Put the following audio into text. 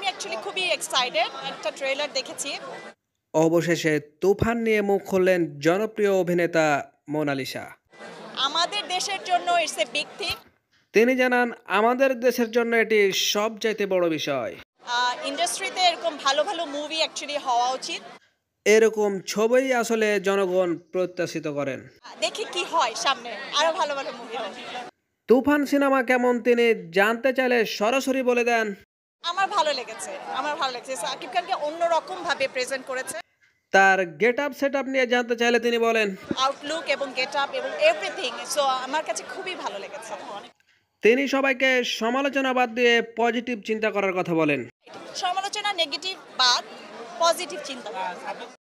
আমি অ্যাকচুয়ালি খুবই এক্সাইটেড একটা ট্রেলার দেখেছি অবশেষে তুফান নিয়ে মুখ খুললেন জনপ্রিয় অভিনেতা মোনালিসা আমাদের দেশের জন্য ইটস এ বিগ থিং তিনি জানান আমাদের দেশের জন্য এটি সবচাইতে বড় বিষয় ইন্ডাস্ট্রিতে এরকম ভালো ভালো মুভি অ্যাকচুয়ালি হওয়া উচিত এরকম ছবি আসলে জনগণ প্রত্যাশিত করেন দেখি কি হয় সামনে আরো ভালো ভালো মুভি তুফান সিনেমা কেমন তিনি জানতে চাইলে সরাসরি বলে দেন আমার ভালো লেগেছে আমার ভালো লেগেছে সাকিব খানকে অন্যরকম ভাবে প্রেজেন্ট করেছে তার গেট আপ সেট আপ নিয়ে জানতে চাইলে তিনি বলেন আউটলুক এবং গেট আপ এবং এভরিথিং সো আমার কাছে খুবই ভালো লেগেছে তিনি সবাইকে সমালোচনা বাদ দিয়ে পজিটিভ চিন্তা করার কথা বলেন সমালোচনা নেগেটিভ বাদ পজিটিভ চিন্তা